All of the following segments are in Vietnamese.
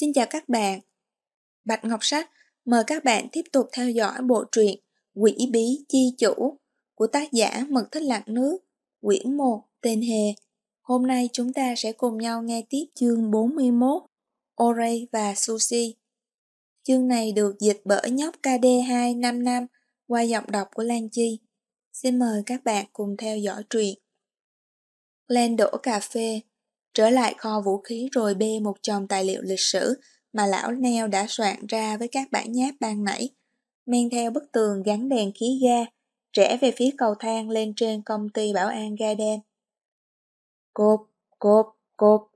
Xin chào các bạn. Bạch Ngọc Sách mời các bạn tiếp tục theo dõi bộ truyện Quỷ Bí Chi Chủ của tác giả Mật Thích Lặng Nước, quyển 1, tên Hề. Hôm nay chúng ta sẽ cùng nhau nghe tiếp chương 41, Orei và Sushi. Chương này được dịch bởi nhóc KD255 qua giọng đọc của Lan Chi. Xin mời các bạn cùng theo dõi truyện. Lan đổ cà phê, trở lại kho vũ khí rồi bê một chồng tài liệu lịch sử mà lão neo đã soạn ra với các bản nháp ban nãy. Men theo bức tường gắn đèn khí ga, rẽ về phía cầu thang lên trên công ty bảo an ga đen. Cộp, cộp, cộp,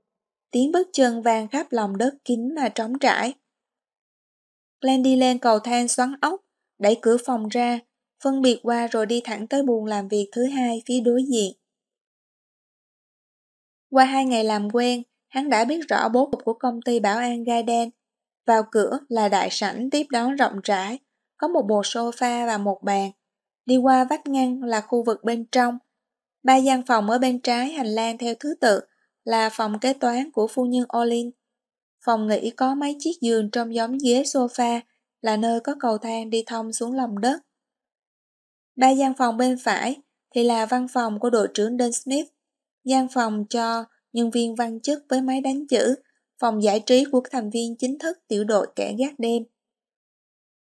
tiếng bước chân vang khắp lòng đất kín mà trống trải. Glenn đi lên cầu thang xoắn ốc, đẩy cửa phòng ra, phân biệt qua rồi đi thẳng tới buồng làm việc thứ hai phía đối diện. Qua hai ngày làm quen, hắn đã biết rõ bố cục của công ty bảo an đen. Vào cửa là đại sảnh tiếp đón rộng rãi, có một bộ sofa và một bàn. Đi qua vách ngăn là khu vực bên trong. Ba gian phòng ở bên trái hành lang theo thứ tự là phòng kế toán của phu nhân Olin. Phòng nghỉ có mấy chiếc giường trong giống ghế sofa là nơi có cầu thang đi thông xuống lòng đất. Ba gian phòng bên phải thì là văn phòng của đội trưởng Dan Smith gian phòng cho nhân viên văn chức với máy đánh chữ, phòng giải trí của thành viên chính thức tiểu đội kẻ gác đêm.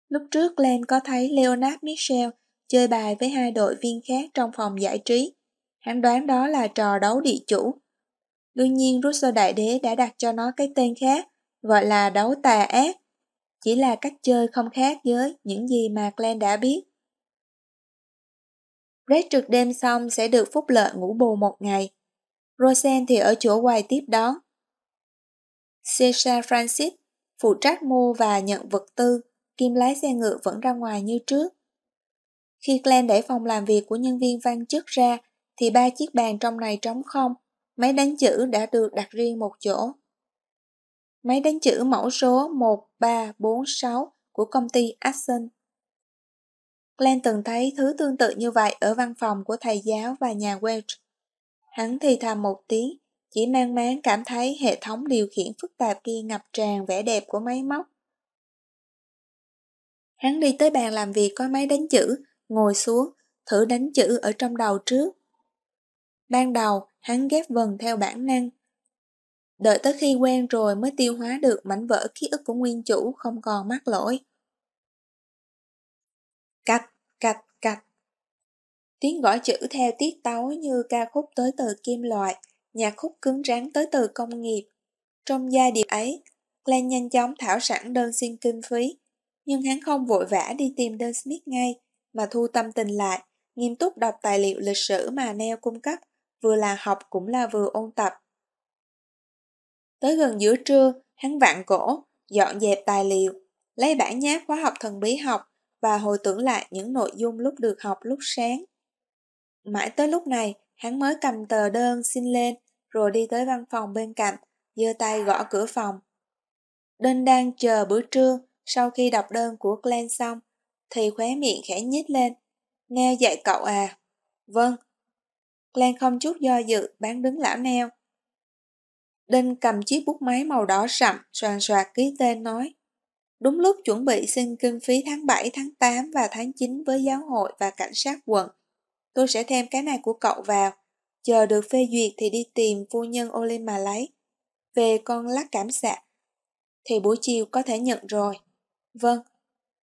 Lúc trước Len có thấy Leonard Michel chơi bài với hai đội viên khác trong phòng giải trí. Hắn đoán đó là trò đấu địa chủ. Đương nhiên Russo Đại Đế đã đặt cho nó cái tên khác, gọi là đấu tà ác. Chỉ là cách chơi không khác với những gì mà Glenn đã biết. Rét trực đêm xong sẽ được phúc lợi ngủ bù một ngày, Rosen thì ở chỗ quầy tiếp đón. Cesar Francis phụ trách mua và nhận vật tư, Kim lái xe ngựa vẫn ra ngoài như trước. Khi Glenn đẩy phòng làm việc của nhân viên văn chức ra, thì ba chiếc bàn trong này trống không, máy đánh chữ đã được đặt riêng một chỗ. Máy đánh chữ mẫu số 1346 của công ty Axon. Glenn từng thấy thứ tương tự như vậy ở văn phòng của thầy giáo và nhà Welch. Hắn thì thầm một tiếng, chỉ mang máng cảm thấy hệ thống điều khiển phức tạp kia ngập tràn vẻ đẹp của máy móc. Hắn đi tới bàn làm việc có máy đánh chữ, ngồi xuống, thử đánh chữ ở trong đầu trước. Ban đầu, hắn ghép vần theo bản năng. Đợi tới khi quen rồi mới tiêu hóa được mảnh vỡ ký ức của nguyên chủ không còn mắc lỗi. Cạch, cạch, Tiếng gõ chữ theo tiết tấu như ca khúc tới từ kim loại, nhạc khúc cứng rắn tới từ công nghiệp. Trong gia điệp ấy, Glenn nhanh chóng thảo sẵn đơn xin kinh phí, nhưng hắn không vội vã đi tìm đơn Smith ngay, mà thu tâm tình lại, nghiêm túc đọc tài liệu lịch sử mà Neo cung cấp, vừa là học cũng là vừa ôn tập. Tới gần giữa trưa, hắn vặn cổ, dọn dẹp tài liệu, lấy bản nháp khóa học thần bí học và hồi tưởng lại những nội dung lúc được học lúc sáng. Mãi tới lúc này, hắn mới cầm tờ đơn xin lên, rồi đi tới văn phòng bên cạnh, giơ tay gõ cửa phòng. Đinh đang chờ bữa trưa, sau khi đọc đơn của Glenn xong, thì khóe miệng khẽ nhít lên. Neo dạy cậu à? Vâng. Glenn không chút do dự, bán đứng lão Neo. Đinh cầm chiếc bút máy màu đỏ sậm, soàn soạt ký tên nói. Đúng lúc chuẩn bị xin kinh phí tháng 7, tháng 8 và tháng 9 với giáo hội và cảnh sát quận tôi sẽ thêm cái này của cậu vào, chờ được phê duyệt thì đi tìm phu nhân ô mà lấy. Về con lắc cảm xạ, thì buổi chiều có thể nhận rồi. Vâng,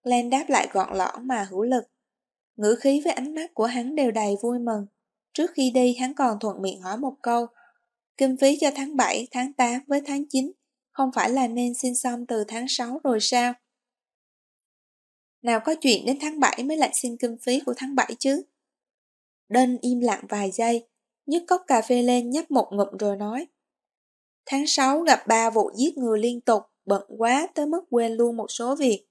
Len đáp lại gọn lõn mà hữu lực. Ngữ khí với ánh mắt của hắn đều đầy vui mừng. Trước khi đi hắn còn thuận miệng hỏi một câu. Kinh phí cho tháng 7, tháng 8 với tháng 9 không phải là nên xin xong từ tháng 6 rồi sao? Nào có chuyện đến tháng 7 mới lại xin kinh phí của tháng 7 chứ? Đinh im lặng vài giây, nhấc cốc cà phê lên nhấp một ngụm rồi nói. Tháng 6 gặp ba vụ giết người liên tục, bận quá tới mức quên luôn một số việc.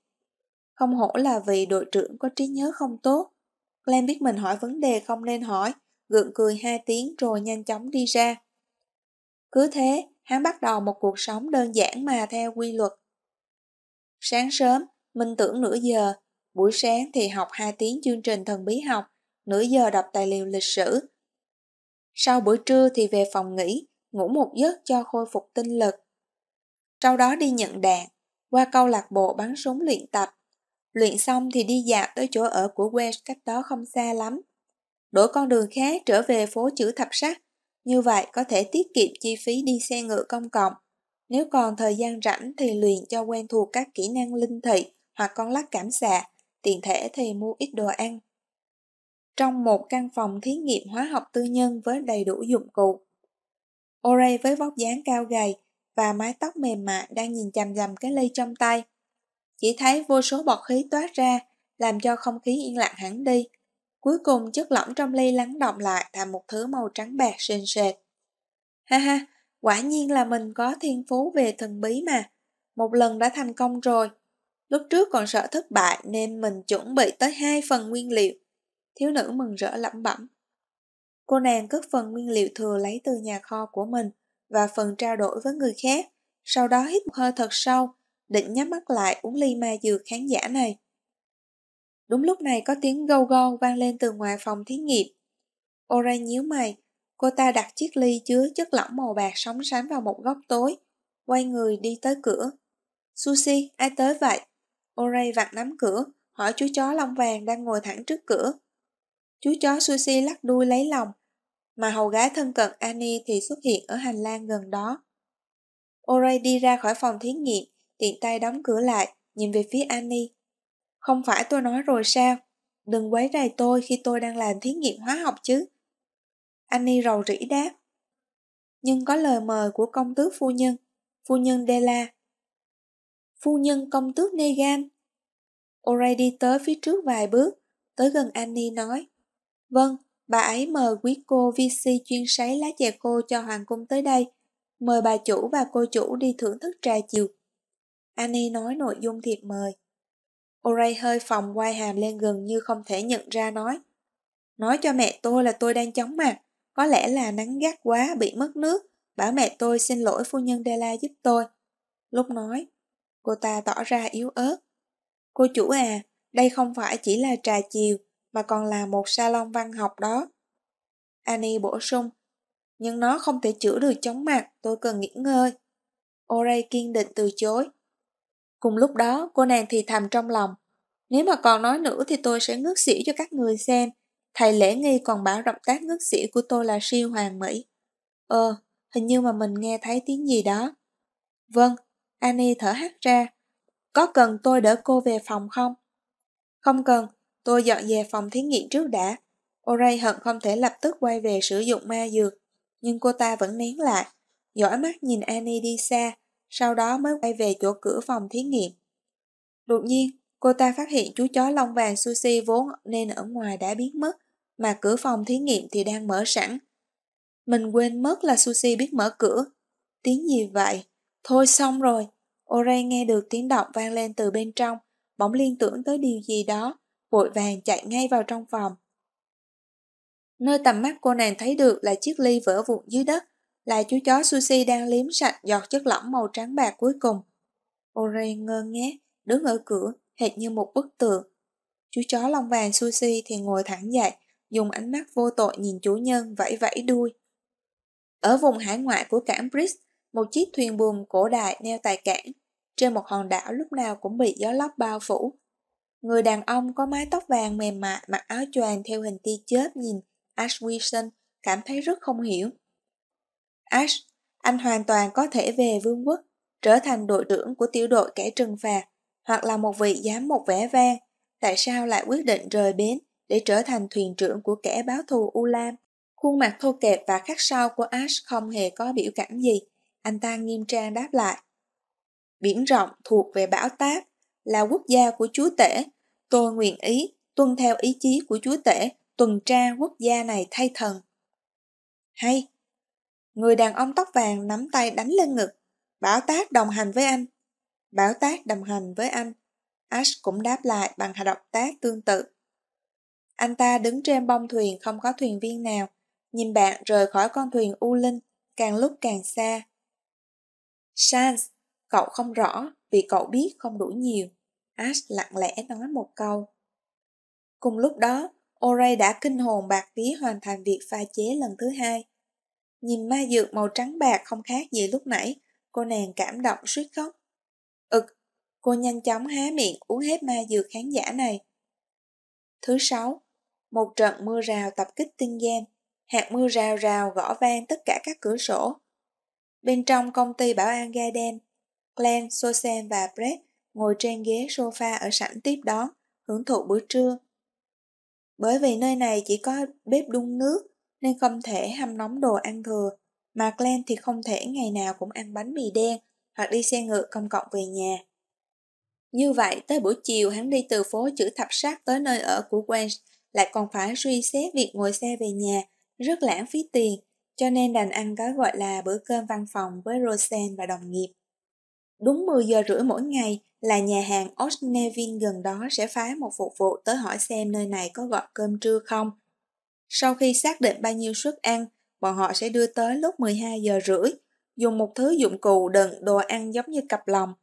Không hổ là vì đội trưởng có trí nhớ không tốt. Glenn biết mình hỏi vấn đề không nên hỏi, gượng cười hai tiếng rồi nhanh chóng đi ra. Cứ thế, hắn bắt đầu một cuộc sống đơn giản mà theo quy luật. Sáng sớm, mình tưởng nửa giờ, buổi sáng thì học hai tiếng chương trình thần bí học, nửa giờ đọc tài liệu lịch sử. Sau buổi trưa thì về phòng nghỉ, ngủ một giấc cho khôi phục tinh lực. Sau đó đi nhận đạn, qua câu lạc bộ bắn súng luyện tập. Luyện xong thì đi dạo tới chỗ ở của West cách đó không xa lắm. Đổi con đường khác trở về phố chữ thập sắc, như vậy có thể tiết kiệm chi phí đi xe ngựa công cộng. Nếu còn thời gian rảnh thì luyện cho quen thuộc các kỹ năng linh thị hoặc con lắc cảm xạ, tiền thể thì mua ít đồ ăn trong một căn phòng thí nghiệm hóa học tư nhân với đầy đủ dụng cụ. Oray với vóc dáng cao gầy và mái tóc mềm mại đang nhìn chằm chằm cái ly trong tay. Chỉ thấy vô số bọt khí toát ra, làm cho không khí yên lặng hẳn đi. Cuối cùng chất lỏng trong ly lắng động lại thành một thứ màu trắng bạc sền sệt. Ha ha, quả nhiên là mình có thiên phú về thần bí mà. Một lần đã thành công rồi. Lúc trước còn sợ thất bại nên mình chuẩn bị tới hai phần nguyên liệu thiếu nữ mừng rỡ lẩm bẩm. Cô nàng cất phần nguyên liệu thừa lấy từ nhà kho của mình và phần trao đổi với người khác, sau đó hít một hơi thật sâu, định nhắm mắt lại uống ly ma dược khán giả này. Đúng lúc này có tiếng gâu gâu vang lên từ ngoài phòng thí nghiệm. Ora nhíu mày, cô ta đặt chiếc ly chứa chất lỏng màu bạc sóng sánh vào một góc tối, quay người đi tới cửa. Sushi, ai tới vậy? Ora vặn nắm cửa, hỏi chú chó lông vàng đang ngồi thẳng trước cửa. Chú chó Sushi lắc đuôi lấy lòng, mà hầu gái thân cận Annie thì xuất hiện ở hành lang gần đó. O'Reilly đi ra khỏi phòng thí nghiệm, tiện tay đóng cửa lại, nhìn về phía Annie. Không phải tôi nói rồi sao? Đừng quấy rầy tôi khi tôi đang làm thí nghiệm hóa học chứ. Annie rầu rĩ đáp. Nhưng có lời mời của công tước phu nhân, phu nhân Dela. Phu nhân công tước Negan. O'Reilly đi tới phía trước vài bước, tới gần Annie nói. Vâng, bà ấy mời quý cô VC chuyên sấy lá chè khô cho hoàng cung tới đây. Mời bà chủ và cô chủ đi thưởng thức trà chiều. Annie nói nội dung thiệp mời. O'Reilly hơi phòng quay hàm lên gần như không thể nhận ra nói. Nói cho mẹ tôi là tôi đang chóng mặt. Có lẽ là nắng gắt quá, bị mất nước. Bảo mẹ tôi xin lỗi phu nhân della giúp tôi. Lúc nói, cô ta tỏ ra yếu ớt. Cô chủ à, đây không phải chỉ là trà chiều, mà còn là một salon văn học đó. Annie bổ sung, nhưng nó không thể chữa được chóng mặt, tôi cần nghỉ ngơi. Oray kiên định từ chối. Cùng lúc đó, cô nàng thì thầm trong lòng, nếu mà còn nói nữa thì tôi sẽ ngước xỉu cho các người xem. Thầy lễ nghi còn bảo động tác ngước xỉu của tôi là siêu hoàng mỹ. Ờ, hình như mà mình nghe thấy tiếng gì đó. Vâng, Annie thở hắt ra. Có cần tôi đỡ cô về phòng không? Không cần, Tôi dọn dẹp phòng thí nghiệm trước đã. Oray hận không thể lập tức quay về sử dụng ma dược, nhưng cô ta vẫn nén lại, dõi mắt nhìn Annie đi xa, sau đó mới quay về chỗ cửa phòng thí nghiệm. Đột nhiên, cô ta phát hiện chú chó lông vàng sushi vốn nên ở ngoài đã biến mất, mà cửa phòng thí nghiệm thì đang mở sẵn. Mình quên mất là sushi biết mở cửa. Tiếng gì vậy? Thôi xong rồi. Oray nghe được tiếng động vang lên từ bên trong, bỗng liên tưởng tới điều gì đó, vội vàng chạy ngay vào trong phòng. Nơi tầm mắt cô nàng thấy được là chiếc ly vỡ vụn dưới đất, là chú chó sushi đang liếm sạch giọt chất lỏng màu trắng bạc cuối cùng. Oren ngơ ngác, đứng ở cửa, hệt như một bức tượng. Chú chó lông vàng sushi thì ngồi thẳng dậy, dùng ánh mắt vô tội nhìn chủ nhân vẫy vẫy đuôi. Ở vùng hải ngoại của cảng Brist, một chiếc thuyền buồm cổ đại neo tại cảng, trên một hòn đảo lúc nào cũng bị gió lốc bao phủ, Người đàn ông có mái tóc vàng mềm mại mặc áo choàng theo hình ti chớp nhìn Ash Wilson cảm thấy rất không hiểu. Ash, anh hoàn toàn có thể về vương quốc, trở thành đội trưởng của tiểu đội kẻ trừng phạt, hoặc là một vị giám mục vẻ vang. Tại sao lại quyết định rời bến để trở thành thuyền trưởng của kẻ báo thù U Lam? Khuôn mặt thô kệch và khắc sâu của Ash không hề có biểu cảm gì. Anh ta nghiêm trang đáp lại. Biển rộng thuộc về bão táp, là quốc gia của chúa tể. Tôi nguyện ý tuân theo ý chí của chúa tể tuần tra quốc gia này thay thần. Hay! Người đàn ông tóc vàng nắm tay đánh lên ngực. Bảo tác đồng hành với anh. Bảo tác đồng hành với anh. Ash cũng đáp lại bằng hành động tác tương tự. Anh ta đứng trên bông thuyền không có thuyền viên nào, nhìn bạn rời khỏi con thuyền U Linh, càng lúc càng xa. Sans, cậu không rõ vì cậu biết không đủ nhiều. Ash lặng lẽ nói một câu. Cùng lúc đó, Oray đã kinh hồn bạc vía hoàn thành việc pha chế lần thứ hai. Nhìn ma dược màu trắng bạc không khác gì lúc nãy, cô nàng cảm động suýt khóc. Ực, cô nhanh chóng há miệng uống hết ma dược khán giả này. Thứ sáu, một trận mưa rào tập kích tinh giang. Hạt mưa rào rào gõ vang tất cả các cửa sổ. Bên trong công ty bảo an đen, Glenn, Sosen và Brett ngồi trên ghế sofa ở sảnh tiếp đón, hưởng thụ bữa trưa. Bởi vì nơi này chỉ có bếp đun nước nên không thể hâm nóng đồ ăn thừa, mà Glenn thì không thể ngày nào cũng ăn bánh mì đen hoặc đi xe ngựa công cộng về nhà. Như vậy, tới buổi chiều hắn đi từ phố chữ thập sắc tới nơi ở của Wayne, lại còn phải suy xét việc ngồi xe về nhà, rất lãng phí tiền, cho nên đành ăn cái gọi là bữa cơm văn phòng với Rosen và đồng nghiệp. Đúng 10 giờ rưỡi mỗi ngày, là nhà hàng Osnevin gần đó sẽ phái một phục vụ tới hỏi xem nơi này có gọi cơm trưa không. Sau khi xác định bao nhiêu suất ăn, bọn họ sẽ đưa tới lúc 12 giờ rưỡi, dùng một thứ dụng cụ đựng đồ ăn giống như cặp lòng.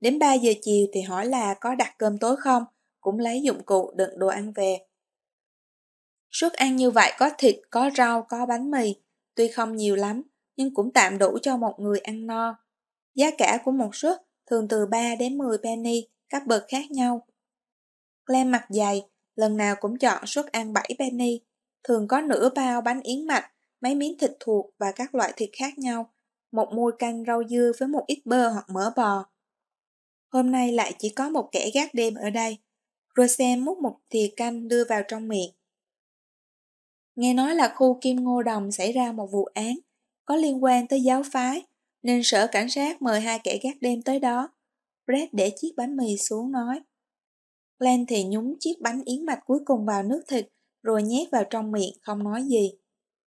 Đến 3 giờ chiều thì hỏi là có đặt cơm tối không, cũng lấy dụng cụ đựng đồ ăn về. Suất ăn như vậy có thịt, có rau, có bánh mì, tuy không nhiều lắm, nhưng cũng tạm đủ cho một người ăn no. Giá cả của một suất thường từ 3 đến 10 penny, các bậc khác nhau. Clem mặt dày, lần nào cũng chọn suất ăn 7 penny, thường có nửa bao bánh yến mạch, mấy miếng thịt thuộc và các loại thịt khác nhau, một muôi canh rau dưa với một ít bơ hoặc mỡ bò. Hôm nay lại chỉ có một kẻ gác đêm ở đây. Rồi xem múc một thìa canh đưa vào trong miệng. Nghe nói là khu Kim Ngô Đồng xảy ra một vụ án có liên quan tới giáo phái nên sở cảnh sát mời hai kẻ gác đêm tới đó. Brett để chiếc bánh mì xuống nói. Len thì nhúng chiếc bánh yến mạch cuối cùng vào nước thịt, rồi nhét vào trong miệng không nói gì.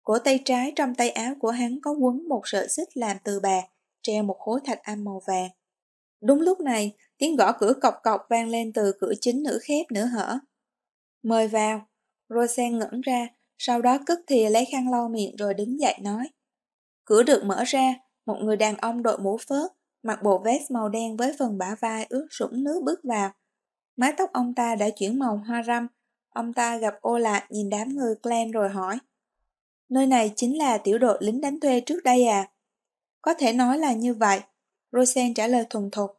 Cổ tay trái trong tay áo của hắn có quấn một sợi xích làm từ bạc, treo một khối thạch âm màu vàng. Đúng lúc này, tiếng gõ cửa cọc cọc vang lên từ cửa chính nửa khép nửa hở. Mời vào. Rosen ngẩn ra, sau đó cất thìa lấy khăn lau miệng rồi đứng dậy nói. Cửa được mở ra, một người đàn ông đội mũ phớt, mặc bộ vest màu đen với phần bả vai ướt sũng nước bước vào. Mái tóc ông ta đã chuyển màu hoa râm. Ông ta gặp ô lạc nhìn đám người clan rồi hỏi. Nơi này chính là tiểu đội lính đánh thuê trước đây à? Có thể nói là như vậy. Rosen trả lời thuần thục.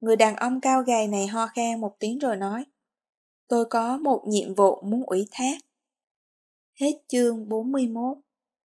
Người đàn ông cao gầy này ho khan một tiếng rồi nói. Tôi có một nhiệm vụ muốn ủy thác. Hết chương 41